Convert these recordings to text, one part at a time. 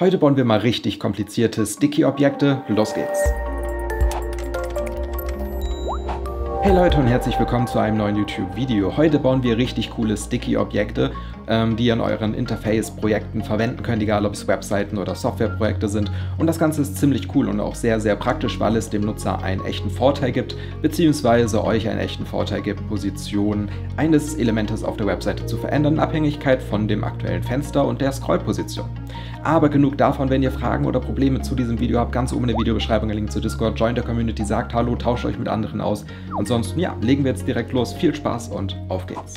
Heute bauen wir mal richtig komplizierte Sticky-Objekte. Los geht's! Hey Leute und herzlich willkommen zu einem neuen YouTube-Video. Heute bauen wir richtig coole Sticky-Objekte, ähm, die ihr in euren Interface-Projekten verwenden könnt, egal ob es Webseiten oder Software-Projekte sind. Und das Ganze ist ziemlich cool und auch sehr, sehr praktisch, weil es dem Nutzer einen echten Vorteil gibt, beziehungsweise euch einen echten Vorteil gibt, Positionen eines Elementes auf der Webseite zu verändern, in Abhängigkeit von dem aktuellen Fenster und der Scrollposition. Aber genug davon, wenn ihr Fragen oder Probleme zu diesem Video habt, ganz oben in der Videobeschreibung ein Link zu Discord, Join der Community, sagt Hallo, tauscht euch mit anderen aus. Ansonsten, ja, legen wir jetzt direkt los. Viel Spaß und auf geht's.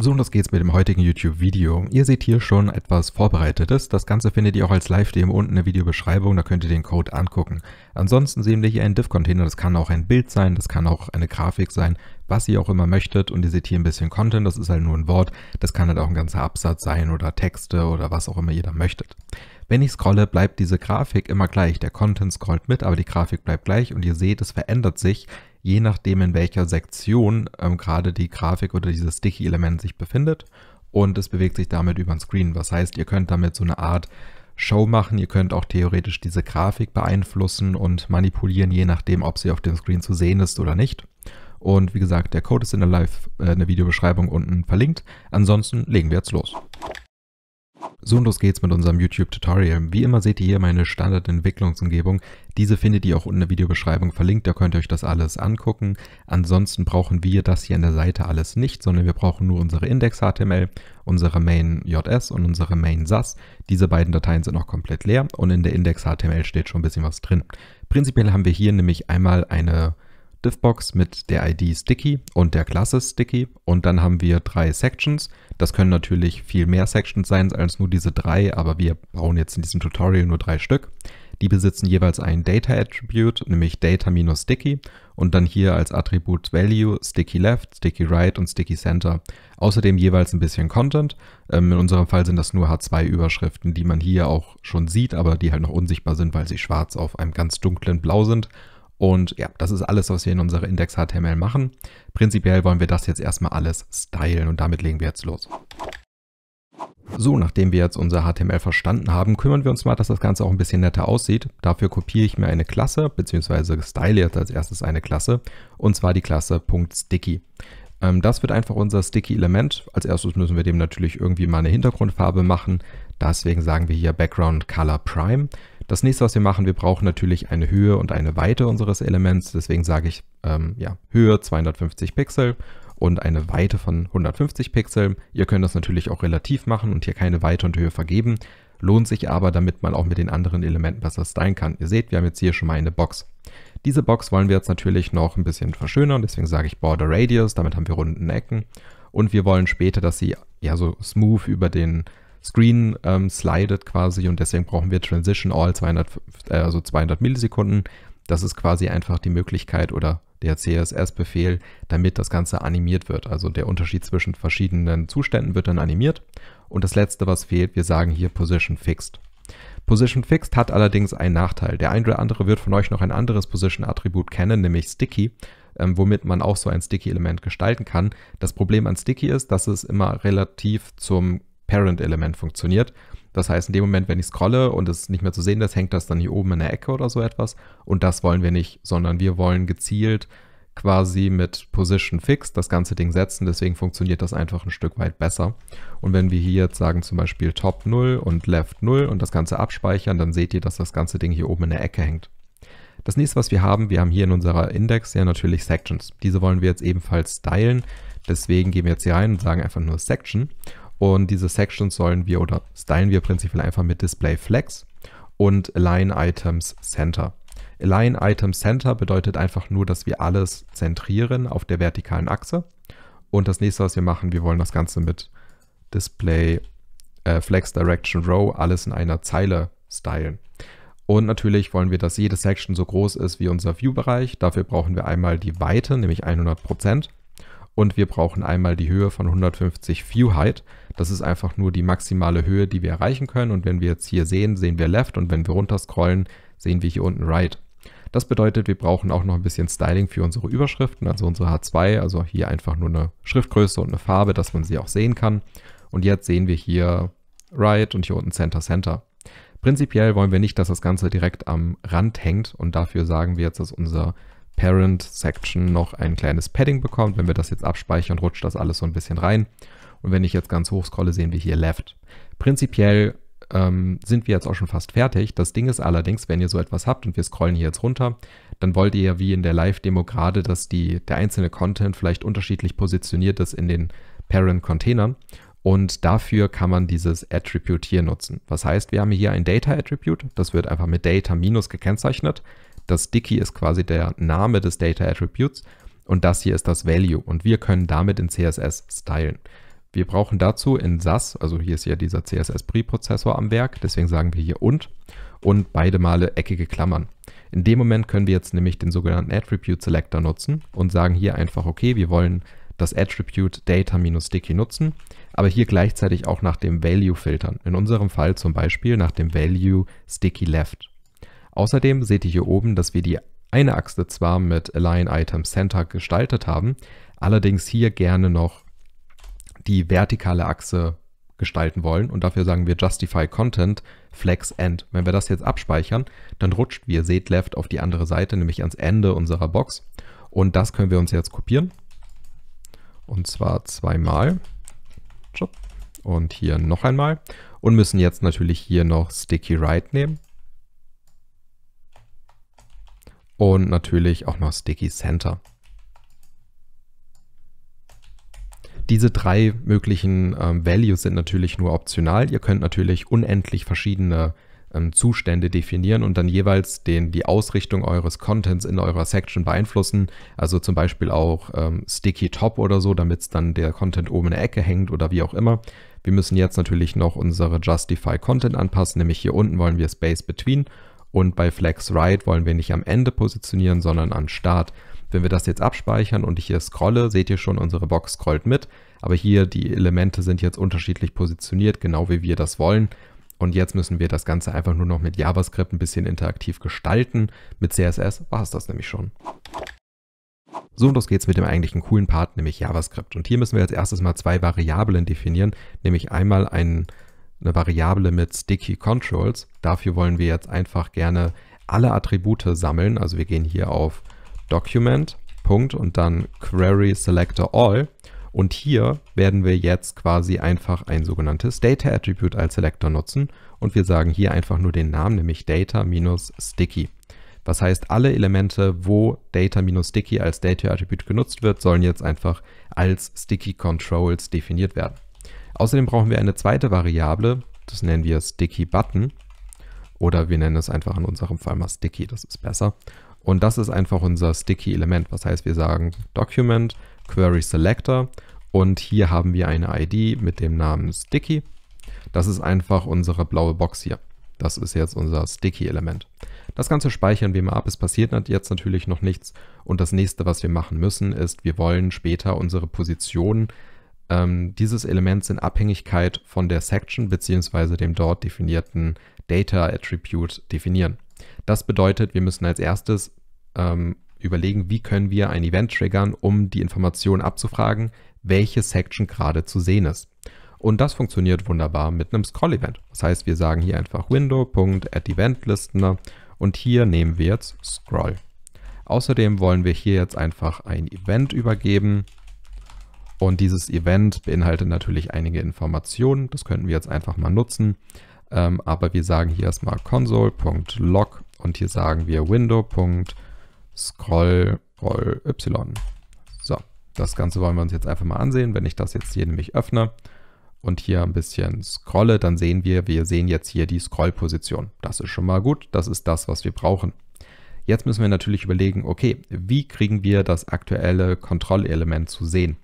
So, und das geht's mit dem heutigen YouTube-Video. Ihr seht hier schon etwas Vorbereitetes. Das Ganze findet ihr auch als Live-Demo unten in der Videobeschreibung, da könnt ihr den Code angucken. Ansonsten sehen wir hier einen Div-Container, das kann auch ein Bild sein, das kann auch eine Grafik sein, was ihr auch immer möchtet. Und ihr seht hier ein bisschen Content, das ist halt nur ein Wort, das kann halt auch ein ganzer Absatz sein oder Texte oder was auch immer ihr da möchtet. Wenn ich scrolle, bleibt diese Grafik immer gleich. Der Content scrollt mit, aber die Grafik bleibt gleich und ihr seht, es verändert sich, je nachdem, in welcher Sektion ähm, gerade die Grafik oder dieses Sticky-Element sich befindet. Und es bewegt sich damit über den Screen. Was heißt, ihr könnt damit so eine Art Show machen. Ihr könnt auch theoretisch diese Grafik beeinflussen und manipulieren, je nachdem, ob sie auf dem Screen zu sehen ist oder nicht. Und wie gesagt, der Code ist in der Live, äh, in der Videobeschreibung unten verlinkt. Ansonsten legen wir jetzt los. So und los geht's mit unserem YouTube-Tutorial. Wie immer seht ihr hier meine Standardentwicklungsumgebung. Diese findet ihr auch unten in der Videobeschreibung verlinkt, da könnt ihr euch das alles angucken. Ansonsten brauchen wir das hier an der Seite alles nicht, sondern wir brauchen nur unsere Index.html, unsere Main.js und unsere Main.sas. Diese beiden Dateien sind noch komplett leer und in der Index.html steht schon ein bisschen was drin. Prinzipiell haben wir hier nämlich einmal eine Divbox mit der ID Sticky und der Klasse Sticky und dann haben wir drei Sections. Das können natürlich viel mehr Sections sein als nur diese drei, aber wir brauchen jetzt in diesem Tutorial nur drei Stück. Die besitzen jeweils ein Data Attribute, nämlich Data-Sticky und dann hier als Attribut Value, Sticky Left, Sticky Right und Sticky Center. Außerdem jeweils ein bisschen Content. Ähm, in unserem Fall sind das nur H2-Überschriften, die man hier auch schon sieht, aber die halt noch unsichtbar sind, weil sie schwarz auf einem ganz dunklen Blau sind. Und ja, das ist alles, was wir in unserer Index.html machen. Prinzipiell wollen wir das jetzt erstmal alles stylen und damit legen wir jetzt los. So, nachdem wir jetzt unser HTML verstanden haben, kümmern wir uns mal, dass das Ganze auch ein bisschen netter aussieht. Dafür kopiere ich mir eine Klasse, beziehungsweise style jetzt als erstes eine Klasse, und zwar die Klasse .sticky. Ähm, das wird einfach unser Sticky-Element. Als erstes müssen wir dem natürlich irgendwie mal eine Hintergrundfarbe machen. Deswegen sagen wir hier Background Color Prime. Das nächste, was wir machen, wir brauchen natürlich eine Höhe und eine Weite unseres Elements. Deswegen sage ich ähm, ja, Höhe 250 Pixel und eine Weite von 150 Pixel. Ihr könnt das natürlich auch relativ machen und hier keine Weite und Höhe vergeben. Lohnt sich aber, damit man auch mit den anderen Elementen besser stylen kann. Ihr seht, wir haben jetzt hier schon mal eine Box. Diese Box wollen wir jetzt natürlich noch ein bisschen verschönern, deswegen sage ich Border Radius, damit haben wir runden Ecken. Und wir wollen später, dass sie ja so smooth über den Screen ähm, slidet quasi und deswegen brauchen wir Transition All 200, äh, also 200 Millisekunden. Das ist quasi einfach die Möglichkeit oder der CSS-Befehl, damit das Ganze animiert wird. Also der Unterschied zwischen verschiedenen Zuständen wird dann animiert. Und das letzte, was fehlt, wir sagen hier Position Fixed. Position Fixed hat allerdings einen Nachteil. Der eine oder andere wird von euch noch ein anderes Position-Attribut kennen, nämlich Sticky, ähm, womit man auch so ein Sticky-Element gestalten kann. Das Problem an Sticky ist, dass es immer relativ zum Parent-Element funktioniert. Das heißt, in dem Moment, wenn ich scrolle und es nicht mehr zu sehen ist, hängt das dann hier oben in der Ecke oder so etwas. Und das wollen wir nicht, sondern wir wollen gezielt quasi mit Position Fix das ganze Ding setzen. Deswegen funktioniert das einfach ein Stück weit besser. Und wenn wir hier jetzt sagen zum Beispiel Top 0 und Left 0 und das Ganze abspeichern, dann seht ihr, dass das ganze Ding hier oben in der Ecke hängt. Das nächste, was wir haben, wir haben hier in unserer Index ja natürlich Sections. Diese wollen wir jetzt ebenfalls stylen. Deswegen gehen wir jetzt hier rein und sagen einfach nur Section. Und diese Sections sollen wir oder stylen wir prinzipiell einfach mit Display Flex und Align Items Center. Align Items Center bedeutet einfach nur, dass wir alles zentrieren auf der vertikalen Achse. Und das nächste, was wir machen, wir wollen das Ganze mit Display äh, Flex Direction Row alles in einer Zeile stylen. Und natürlich wollen wir, dass jede Section so groß ist wie unser View-Bereich. Dafür brauchen wir einmal die Weite, nämlich 100% und wir brauchen einmal die Höhe von 150 View Height. Das ist einfach nur die maximale Höhe, die wir erreichen können. Und wenn wir jetzt hier sehen, sehen wir Left und wenn wir runter scrollen, sehen wir hier unten Right. Das bedeutet, wir brauchen auch noch ein bisschen Styling für unsere Überschriften, also unsere H2, also hier einfach nur eine Schriftgröße und eine Farbe, dass man sie auch sehen kann. Und jetzt sehen wir hier Right und hier unten Center Center. Prinzipiell wollen wir nicht, dass das Ganze direkt am Rand hängt und dafür sagen wir jetzt, dass unser Parent Section noch ein kleines Padding bekommt. Wenn wir das jetzt abspeichern, rutscht das alles so ein bisschen rein. Und wenn ich jetzt ganz hoch scrolle, sehen wir hier Left. Prinzipiell ähm, sind wir jetzt auch schon fast fertig. Das Ding ist allerdings, wenn ihr so etwas habt und wir scrollen hier jetzt runter, dann wollt ihr ja wie in der Live-Demo gerade, dass die, der einzelne Content vielleicht unterschiedlich positioniert ist in den Parent-Containern. Und dafür kann man dieses Attribute hier nutzen. Was heißt, wir haben hier ein Data-Attribute, das wird einfach mit Data minus gekennzeichnet. Das Sticky ist quasi der Name des Data Attributes und das hier ist das Value und wir können damit in CSS stylen. Wir brauchen dazu in SAS, also hier ist ja dieser CSS-Preprozessor am Werk, deswegen sagen wir hier und und beide Male eckige Klammern. In dem Moment können wir jetzt nämlich den sogenannten Attribute Selector nutzen und sagen hier einfach, okay, wir wollen das Attribute Data-Sticky nutzen, aber hier gleichzeitig auch nach dem Value filtern. In unserem Fall zum Beispiel nach dem Value Sticky Left. Außerdem seht ihr hier oben, dass wir die eine Achse zwar mit Align Item Center gestaltet haben, allerdings hier gerne noch die vertikale Achse gestalten wollen und dafür sagen wir Justify Content Flex End. Wenn wir das jetzt abspeichern, dann rutscht, wie ihr seht, Left auf die andere Seite, nämlich ans Ende unserer Box. Und das können wir uns jetzt kopieren. Und zwar zweimal. Und hier noch einmal. Und müssen jetzt natürlich hier noch Sticky Right nehmen und natürlich auch noch Sticky Center. Diese drei möglichen ähm, Values sind natürlich nur optional. Ihr könnt natürlich unendlich verschiedene ähm, Zustände definieren und dann jeweils den, die Ausrichtung eures Contents in eurer Section beeinflussen. Also zum Beispiel auch ähm, Sticky Top oder so, damit dann der Content oben in der Ecke hängt oder wie auch immer. Wir müssen jetzt natürlich noch unsere Justify Content anpassen, nämlich hier unten wollen wir Space Between und bei Flex Right wollen wir nicht am Ende positionieren, sondern an Start. Wenn wir das jetzt abspeichern und ich hier scrolle, seht ihr schon, unsere Box scrollt mit. Aber hier die Elemente sind jetzt unterschiedlich positioniert, genau wie wir das wollen. Und jetzt müssen wir das Ganze einfach nur noch mit JavaScript ein bisschen interaktiv gestalten. Mit CSS war es das nämlich schon. So, und los geht's mit dem eigentlichen coolen Part, nämlich JavaScript. Und hier müssen wir als erstes mal zwei Variablen definieren, nämlich einmal einen eine Variable mit Sticky Controls. Dafür wollen wir jetzt einfach gerne alle Attribute sammeln. Also wir gehen hier auf Document, Punkt und dann Query Selector All. Und hier werden wir jetzt quasi einfach ein sogenanntes Data Attribute als Selector nutzen und wir sagen hier einfach nur den Namen, nämlich Data-Sticky. Was heißt, alle Elemente, wo Data-Sticky als Data Attribute genutzt wird, sollen jetzt einfach als Sticky Controls definiert werden. Außerdem brauchen wir eine zweite Variable, das nennen wir Sticky Button oder wir nennen es einfach in unserem Fall mal Sticky, das ist besser. Und das ist einfach unser Sticky Element, was heißt wir sagen Document, Query Selector und hier haben wir eine ID mit dem Namen Sticky. Das ist einfach unsere blaue Box hier. Das ist jetzt unser Sticky-Element. Das Ganze speichern wir mal ab. Es passiert jetzt natürlich noch nichts. Und das nächste, was wir machen müssen, ist, wir wollen später unsere Position ähm, dieses Element in Abhängigkeit von der Section bzw. dem dort definierten Data Attribute definieren. Das bedeutet, wir müssen als erstes ähm, überlegen, wie können wir ein Event triggern, um die Information abzufragen, welche Section gerade zu sehen ist. Und das funktioniert wunderbar mit einem Scroll-Event. Das heißt, wir sagen hier einfach window.addEventListener und hier nehmen wir jetzt Scroll. Außerdem wollen wir hier jetzt einfach ein Event übergeben und dieses Event beinhaltet natürlich einige Informationen. Das könnten wir jetzt einfach mal nutzen. Ähm, aber wir sagen hier erstmal console.log und hier sagen wir window.scrollY. So, das Ganze wollen wir uns jetzt einfach mal ansehen. Wenn ich das jetzt hier nämlich öffne und hier ein bisschen scrolle, dann sehen wir, wir sehen jetzt hier die Scrollposition. Das ist schon mal gut. Das ist das, was wir brauchen. Jetzt müssen wir natürlich überlegen, okay, wie kriegen wir das aktuelle Kontrollelement zu sehen?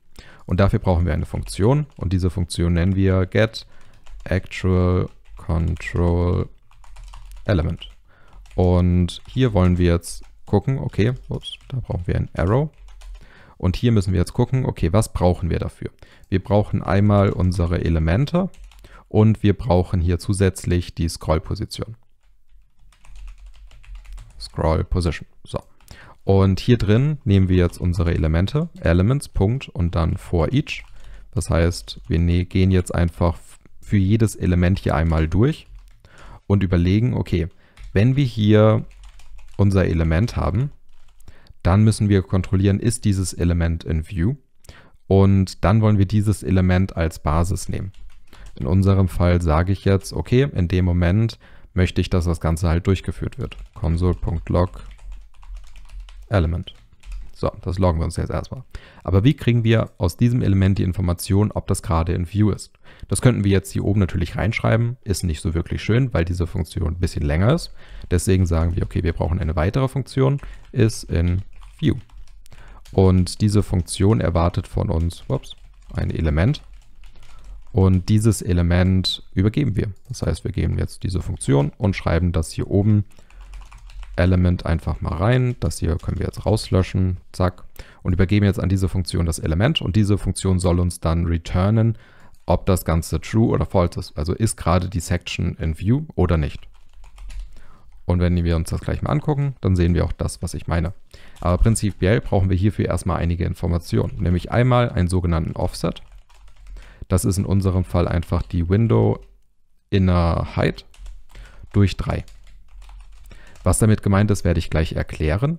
Und dafür brauchen wir eine Funktion. Und diese Funktion nennen wir get actual control element. Und hier wollen wir jetzt gucken, okay, ups, da brauchen wir ein Arrow. Und hier müssen wir jetzt gucken, okay, was brauchen wir dafür? Wir brauchen einmal unsere Elemente und wir brauchen hier zusätzlich die Scroll-Position. Scroll Position. So. Und hier drin nehmen wir jetzt unsere Elemente, Elements, Punkt und dann for each. Das heißt, wir ne-, gehen jetzt einfach für jedes Element hier einmal durch und überlegen, okay, wenn wir hier unser Element haben, dann müssen wir kontrollieren, ist dieses Element in View und dann wollen wir dieses Element als Basis nehmen. In unserem Fall sage ich jetzt, okay, in dem Moment möchte ich, dass das Ganze halt durchgeführt wird. Console.log Element. So, das loggen wir uns jetzt erstmal. Aber wie kriegen wir aus diesem Element die Information, ob das gerade in View ist? Das könnten wir jetzt hier oben natürlich reinschreiben. Ist nicht so wirklich schön, weil diese Funktion ein bisschen länger ist. Deswegen sagen wir, okay, wir brauchen eine weitere Funktion, ist in View. Und diese Funktion erwartet von uns ups, ein Element. Und dieses Element übergeben wir. Das heißt, wir geben jetzt diese Funktion und schreiben das hier oben Element einfach mal rein. Das hier können wir jetzt rauslöschen, zack, und übergeben jetzt an diese Funktion das Element und diese Funktion soll uns dann returnen, ob das Ganze true oder false ist. Also ist gerade die Section in View oder nicht. Und wenn wir uns das gleich mal angucken, dann sehen wir auch das, was ich meine. Aber prinzipiell brauchen wir hierfür erstmal einige Informationen, nämlich einmal einen sogenannten Offset. Das ist in unserem Fall einfach die Window Inner Height durch 3. Was damit gemeint ist, werde ich gleich erklären.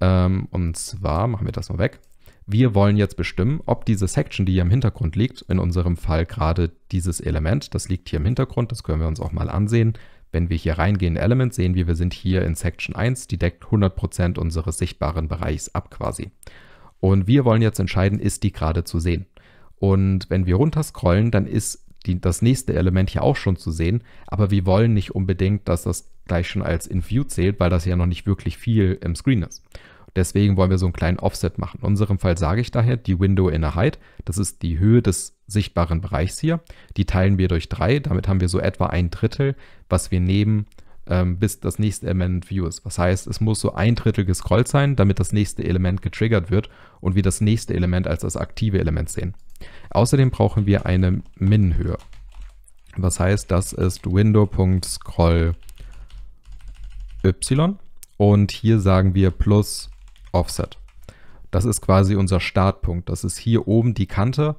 Ähm, und zwar machen wir das mal weg. Wir wollen jetzt bestimmen, ob diese Section, die hier im Hintergrund liegt, in unserem Fall gerade dieses Element, das liegt hier im Hintergrund, das können wir uns auch mal ansehen. Wenn wir hier reingehen in Element, sehen wir, wir sind hier in Section 1, die deckt 100% unseres sichtbaren Bereichs ab quasi. Und wir wollen jetzt entscheiden, ist die gerade zu sehen. Und wenn wir runterscrollen, dann ist die, das nächste Element hier auch schon zu sehen, aber wir wollen nicht unbedingt, dass das gleich schon als in View zählt, weil das ja noch nicht wirklich viel im Screen ist. Deswegen wollen wir so einen kleinen Offset machen. In unserem Fall sage ich daher die Window Inner Height, das ist die Höhe des sichtbaren Bereichs hier, die teilen wir durch 3, damit haben wir so etwa ein Drittel, was wir nehmen, ähm, bis das nächste Element View ist. Was heißt, es muss so ein Drittel gescrollt sein, damit das nächste Element getriggert wird und wir das nächste Element als das aktive Element sehen. Außerdem brauchen wir eine Min-Höhe. Was heißt, das ist Window.scroll.min y und hier sagen wir plus Offset. Das ist quasi unser Startpunkt. Das ist hier oben die Kante,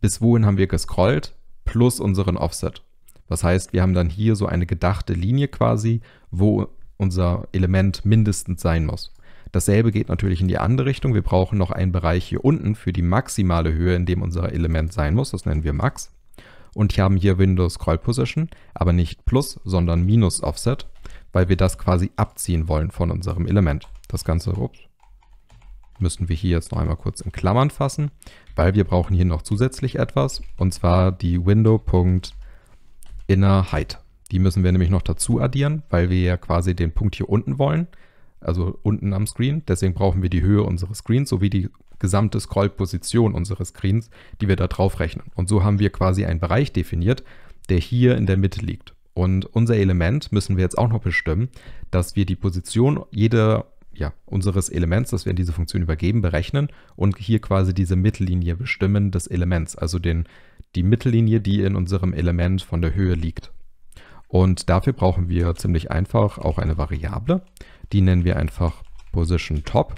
bis wohin haben wir gescrollt, plus unseren Offset. Das heißt, wir haben dann hier so eine gedachte Linie quasi, wo unser Element mindestens sein muss. Dasselbe geht natürlich in die andere Richtung. Wir brauchen noch einen Bereich hier unten für die maximale Höhe, in dem unser Element sein muss. Das nennen wir Max. Und wir haben hier Windows Scroll Position, aber nicht Plus, sondern Minus Offset weil wir das quasi abziehen wollen von unserem Element. Das Ganze, ups, müssen wir hier jetzt noch einmal kurz in Klammern fassen, weil wir brauchen hier noch zusätzlich etwas, und zwar die window.innerHeight. Die müssen wir nämlich noch dazu addieren, weil wir ja quasi den Punkt hier unten wollen, also unten am Screen. Deswegen brauchen wir die Höhe unseres Screens sowie die gesamte Scrollposition unseres Screens, die wir da drauf rechnen. Und so haben wir quasi einen Bereich definiert, der hier in der Mitte liegt. Und unser Element müssen wir jetzt auch noch bestimmen, dass wir die Position jeder, ja, unseres Elements, das wir in diese Funktion übergeben, berechnen und hier quasi diese Mittellinie bestimmen des Elements, also den, die Mittellinie, die in unserem Element von der Höhe liegt. Und dafür brauchen wir ziemlich einfach auch eine Variable. Die nennen wir einfach Position Top.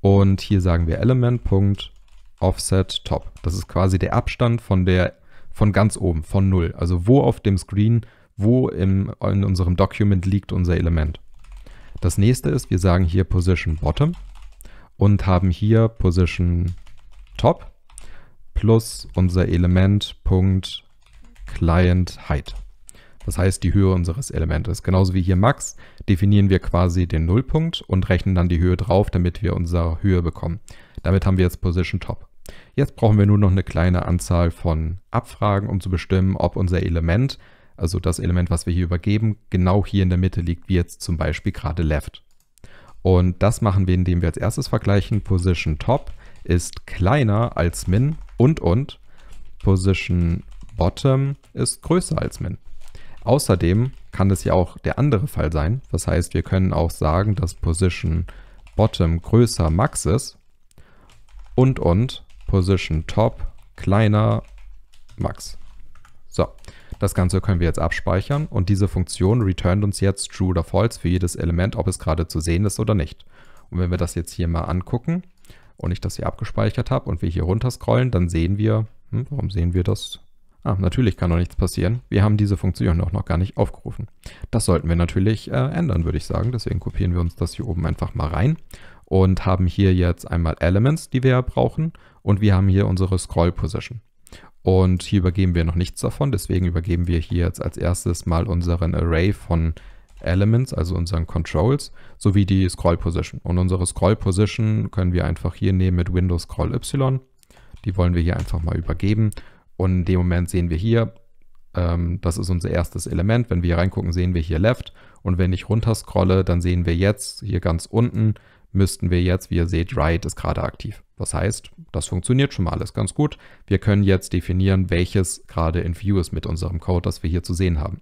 Und hier sagen wir Element.offset Top. Das ist quasi der Abstand von der von ganz oben, von null. Also wo auf dem Screen, wo im, in unserem Document liegt unser Element. Das nächste ist, wir sagen hier Position Bottom und haben hier Position Top plus unser Element Punkt Client Height. Das heißt, die Höhe unseres Elementes. Genauso wie hier Max definieren wir quasi den Nullpunkt und rechnen dann die Höhe drauf, damit wir unsere Höhe bekommen. Damit haben wir jetzt Position Top. Jetzt brauchen wir nur noch eine kleine Anzahl von Abfragen, um zu bestimmen, ob unser Element, also das Element, was wir hier übergeben, genau hier in der Mitte liegt, wie jetzt zum Beispiel gerade left. Und das machen wir, indem wir als erstes vergleichen, Position Top ist kleiner als Min und und Position Bottom ist größer als Min. Außerdem kann das ja auch der andere Fall sein. Das heißt, wir können auch sagen, dass Position Bottom größer Max ist und und Position Top kleiner Max. So, das Ganze können wir jetzt abspeichern und diese Funktion returnt uns jetzt true oder false für jedes Element, ob es gerade zu sehen ist oder nicht. Und wenn wir das jetzt hier mal angucken und ich das hier abgespeichert habe und wir hier runter scrollen, dann sehen wir, hm, warum sehen wir das? Ah, natürlich kann noch nichts passieren. Wir haben diese Funktion auch noch gar nicht aufgerufen. Das sollten wir natürlich äh, ändern, würde ich sagen. Deswegen kopieren wir uns das hier oben einfach mal rein und haben hier jetzt einmal Elements, die wir brauchen und wir haben hier unsere Scroll Position. Und hier übergeben wir noch nichts davon, deswegen übergeben wir hier jetzt als erstes mal unseren Array von Elements, also unseren Controls, sowie die Scroll Position. Und unsere Scroll Position können wir einfach hier nehmen mit Windows Scroll Y. Die wollen wir hier einfach mal übergeben. Und in dem Moment sehen wir hier, ähm, das ist unser erstes Element. Wenn wir hier reingucken, sehen wir hier Left. Und wenn ich runter scrolle, dann sehen wir jetzt hier ganz unten, müssten wir jetzt, wie ihr seht, write ist gerade aktiv. Das heißt, das funktioniert schon mal alles ganz gut. Wir können jetzt definieren, welches gerade in View ist mit unserem Code, das wir hier zu sehen haben.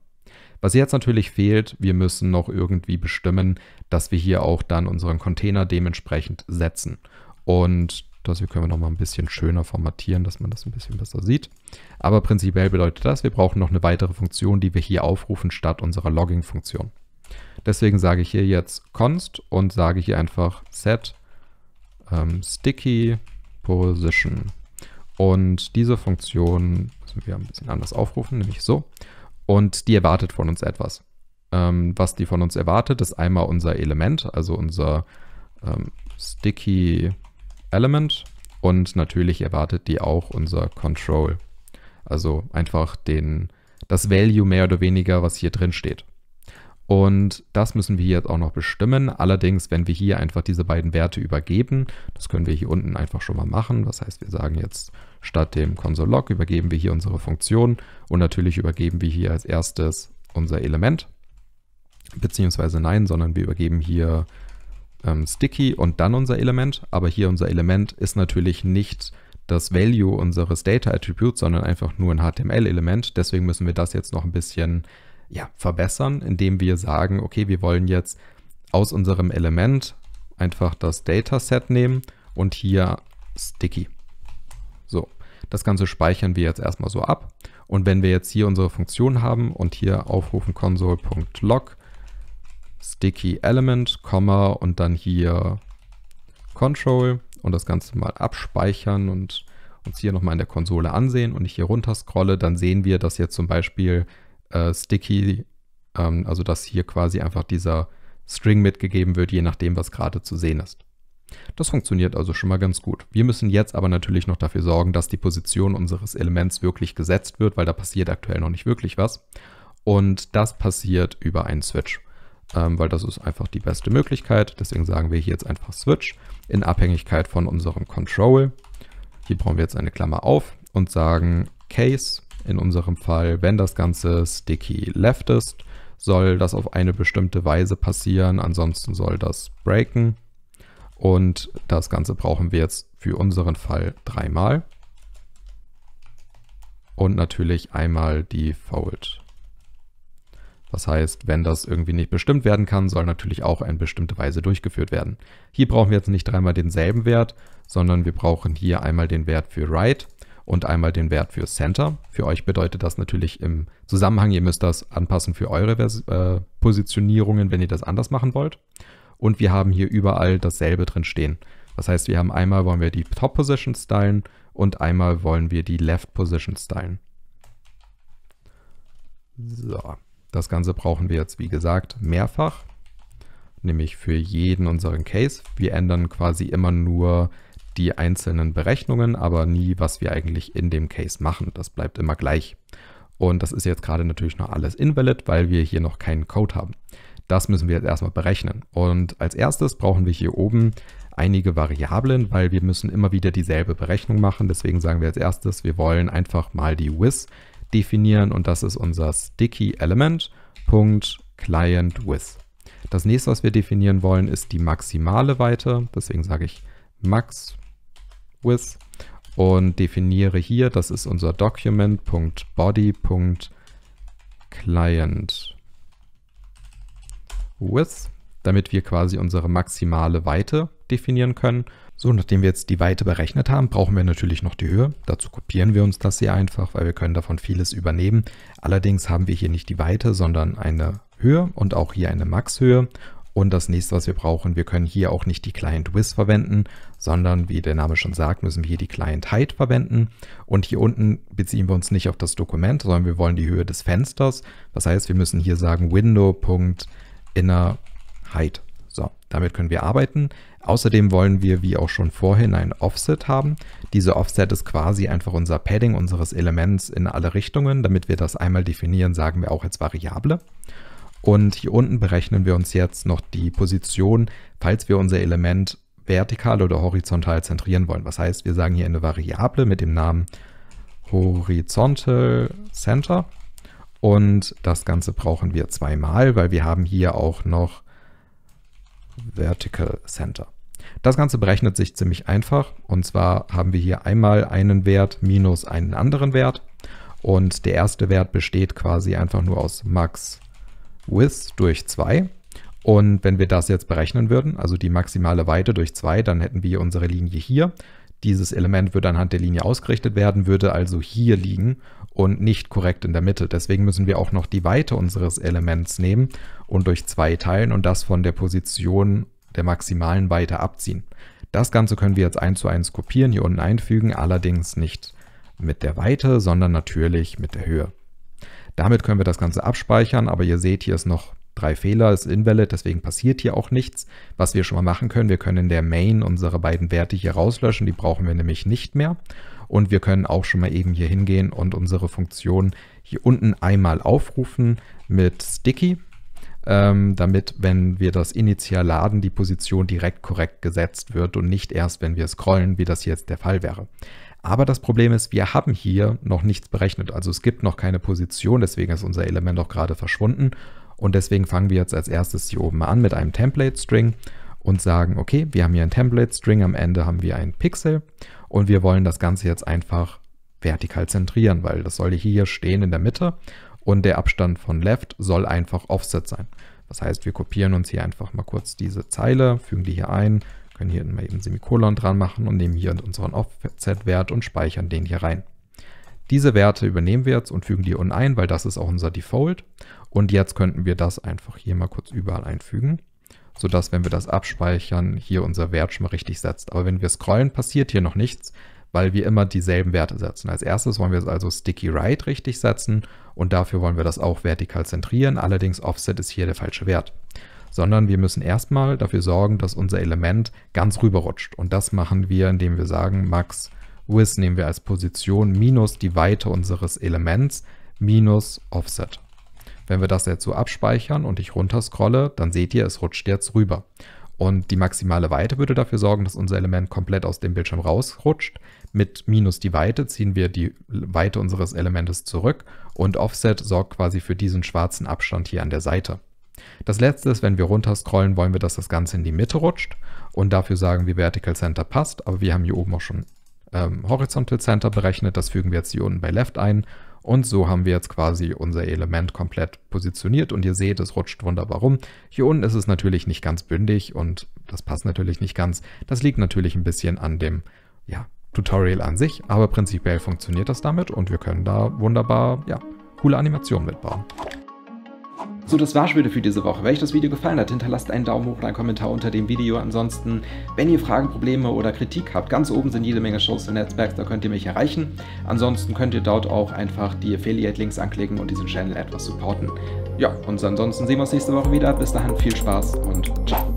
Was jetzt natürlich fehlt, wir müssen noch irgendwie bestimmen, dass wir hier auch dann unseren Container dementsprechend setzen. Und das hier können wir nochmal ein bisschen schöner formatieren, dass man das ein bisschen besser sieht. Aber prinzipiell bedeutet das, wir brauchen noch eine weitere Funktion, die wir hier aufrufen statt unserer Logging-Funktion. Deswegen sage ich hier jetzt const und sage hier einfach set ähm, sticky position. Und diese Funktion müssen wir ein bisschen anders aufrufen, nämlich so. Und die erwartet von uns etwas. Ähm, was die von uns erwartet, ist einmal unser Element, also unser ähm, sticky element. Und natürlich erwartet die auch unser control. Also einfach den, das Value mehr oder weniger, was hier drin steht. Und das müssen wir jetzt auch noch bestimmen. Allerdings, wenn wir hier einfach diese beiden Werte übergeben, das können wir hier unten einfach schon mal machen. Das heißt, wir sagen jetzt statt dem console.log übergeben wir hier unsere Funktion und natürlich übergeben wir hier als erstes unser Element. Beziehungsweise nein, sondern wir übergeben hier ähm, sticky und dann unser Element. Aber hier unser Element ist natürlich nicht das Value unseres Data Attributes, sondern einfach nur ein HTML-Element. Deswegen müssen wir das jetzt noch ein bisschen ja, verbessern, indem wir sagen, okay, wir wollen jetzt aus unserem Element einfach das Dataset nehmen und hier Sticky. So, das Ganze speichern wir jetzt erstmal so ab. Und wenn wir jetzt hier unsere Funktion haben und hier aufrufen console.log sticky element, Komma und dann hier Control und das Ganze mal abspeichern und uns hier nochmal in der Konsole ansehen und ich hier runter scrolle, dann sehen wir, dass jetzt zum Beispiel äh, sticky, ähm, also dass hier quasi einfach dieser String mitgegeben wird, je nachdem, was gerade zu sehen ist. Das funktioniert also schon mal ganz gut. Wir müssen jetzt aber natürlich noch dafür sorgen, dass die Position unseres Elements wirklich gesetzt wird, weil da passiert aktuell noch nicht wirklich was. Und das passiert über einen Switch, ähm, weil das ist einfach die beste Möglichkeit. Deswegen sagen wir hier jetzt einfach Switch in Abhängigkeit von unserem Control. Hier brauchen wir jetzt eine Klammer auf und sagen Case in unserem Fall, wenn das Ganze sticky left ist, soll das auf eine bestimmte Weise passieren, ansonsten soll das breaken. Und das Ganze brauchen wir jetzt für unseren Fall dreimal. Und natürlich einmal die Fold. Das heißt, wenn das irgendwie nicht bestimmt werden kann, soll natürlich auch in bestimmte Weise durchgeführt werden. Hier brauchen wir jetzt nicht dreimal denselben Wert, sondern wir brauchen hier einmal den Wert für Write und einmal den Wert für Center. Für euch bedeutet das natürlich im Zusammenhang, ihr müsst das anpassen für eure Vers äh, Positionierungen, wenn ihr das anders machen wollt. Und wir haben hier überall dasselbe drin stehen. Das heißt, wir haben einmal wollen wir die Top Position stylen und einmal wollen wir die Left Position stylen. So, das Ganze brauchen wir jetzt, wie gesagt, mehrfach nämlich für jeden unseren Case. Wir ändern quasi immer nur die einzelnen Berechnungen, aber nie, was wir eigentlich in dem Case machen. Das bleibt immer gleich. Und das ist jetzt gerade natürlich noch alles invalid, weil wir hier noch keinen Code haben. Das müssen wir jetzt erstmal berechnen. Und als erstes brauchen wir hier oben einige Variablen, weil wir müssen immer wieder dieselbe Berechnung machen. Deswegen sagen wir als erstes, wir wollen einfach mal die WIS definieren und das ist unser sticky element Punkt client with. Das nächste, was wir definieren wollen, ist die maximale Weite. Deswegen sage ich max with und definiere hier, das ist unser document.body.client with, damit wir quasi unsere maximale Weite definieren können. So, nachdem wir jetzt die Weite berechnet haben, brauchen wir natürlich noch die Höhe. Dazu kopieren wir uns das hier einfach, weil wir können davon vieles übernehmen. Allerdings haben wir hier nicht die Weite, sondern eine Höhe und auch hier eine Maxhöhe. Und das nächste, was wir brauchen, wir können hier auch nicht die Client Width verwenden, sondern wie der Name schon sagt, müssen wir hier die Client-Height verwenden. Und hier unten beziehen wir uns nicht auf das Dokument, sondern wir wollen die Höhe des Fensters. Das heißt, wir müssen hier sagen window.innerHeight. So, damit können wir arbeiten. Außerdem wollen wir, wie auch schon vorhin, ein Offset haben. Diese Offset ist quasi einfach unser Padding unseres Elements in alle Richtungen. Damit wir das einmal definieren, sagen wir auch als Variable. Und hier unten berechnen wir uns jetzt noch die Position, falls wir unser Element vertikal oder horizontal zentrieren wollen. Was heißt, wir sagen hier eine Variable mit dem Namen Horizontal Center und das Ganze brauchen wir zweimal, weil wir haben hier auch noch Vertical Center. Das Ganze berechnet sich ziemlich einfach und zwar haben wir hier einmal einen Wert minus einen anderen Wert und der erste Wert besteht quasi einfach nur aus Max Width durch 2 und wenn wir das jetzt berechnen würden, also die maximale Weite durch 2, dann hätten wir unsere Linie hier. Dieses Element würde anhand der Linie ausgerichtet werden, würde also hier liegen und nicht korrekt in der Mitte. Deswegen müssen wir auch noch die Weite unseres Elements nehmen und durch 2 teilen und das von der Position der maximalen Weite abziehen. Das Ganze können wir jetzt eins zu eins kopieren, hier unten einfügen, allerdings nicht mit der Weite, sondern natürlich mit der Höhe. Damit können wir das Ganze abspeichern, aber ihr seht, hier ist noch drei Fehler, ist invalid, deswegen passiert hier auch nichts. Was wir schon mal machen können, wir können in der Main unsere beiden Werte hier rauslöschen, die brauchen wir nämlich nicht mehr. Und wir können auch schon mal eben hier hingehen und unsere Funktion hier unten einmal aufrufen mit Sticky, ähm, damit, wenn wir das initial laden, die Position direkt korrekt gesetzt wird und nicht erst, wenn wir scrollen, wie das jetzt der Fall wäre. Aber das Problem ist, wir haben hier noch nichts berechnet. Also es gibt noch keine Position, deswegen ist unser Element auch gerade verschwunden. Und deswegen fangen wir jetzt als erstes hier oben an mit einem Template-String und sagen, okay, wir haben hier einen Template-String, am Ende haben wir einen Pixel und wir wollen das Ganze jetzt einfach vertikal zentrieren, weil das soll hier stehen in der Mitte und der Abstand von left soll einfach offset sein. Das heißt, wir kopieren uns hier einfach mal kurz diese Zeile, fügen die hier ein, können hier mal eben Semikolon dran machen und nehmen hier unseren Offset-Wert und speichern den hier rein. Diese Werte übernehmen wir jetzt und fügen die unten ein, weil das ist auch unser Default. Und jetzt könnten wir das einfach hier mal kurz überall einfügen, sodass, wenn wir das abspeichern, hier unser Wert schon mal richtig setzt. Aber wenn wir scrollen, passiert hier noch nichts, weil wir immer dieselben Werte setzen. Als erstes wollen wir es also Sticky Right richtig setzen und dafür wollen wir das auch vertikal zentrieren. Allerdings Offset ist hier der falsche Wert. Sondern wir müssen erstmal dafür sorgen, dass unser Element ganz rüberrutscht. Und das machen wir, indem wir sagen, Max Width nehmen wir als Position minus die Weite unseres Elements minus Offset. Wenn wir das jetzt so abspeichern und ich runterscrolle, dann seht ihr, es rutscht jetzt rüber. Und die maximale Weite würde dafür sorgen, dass unser Element komplett aus dem Bildschirm rausrutscht. Mit minus die Weite ziehen wir die Weite unseres Elementes zurück und Offset sorgt quasi für diesen schwarzen Abstand hier an der Seite. Das letzte ist, wenn wir runterscrollen, wollen wir, dass das Ganze in die Mitte rutscht und dafür sagen wir Vertical Center passt, aber wir haben hier oben auch schon ähm, Horizontal Center berechnet, das fügen wir jetzt hier unten bei Left ein und so haben wir jetzt quasi unser Element komplett positioniert und ihr seht, es rutscht wunderbar rum. Hier unten ist es natürlich nicht ganz bündig und das passt natürlich nicht ganz. Das liegt natürlich ein bisschen an dem ja, Tutorial an sich, aber prinzipiell funktioniert das damit und wir können da wunderbar ja, coole Animationen mitbauen. So, das war's wieder für diese Woche. Wenn euch das Video gefallen hat, hinterlasst einen Daumen hoch oder einen Kommentar unter dem Video. Ansonsten, wenn ihr Fragen, Probleme oder Kritik habt, ganz oben sind jede Menge Shows und Netzwerks, da könnt ihr mich erreichen. Ansonsten könnt ihr dort auch einfach die Affiliate-Links anklicken und diesen Channel etwas supporten. Ja, und ansonsten sehen wir uns nächste Woche wieder. Bis dahin, viel Spaß und ciao.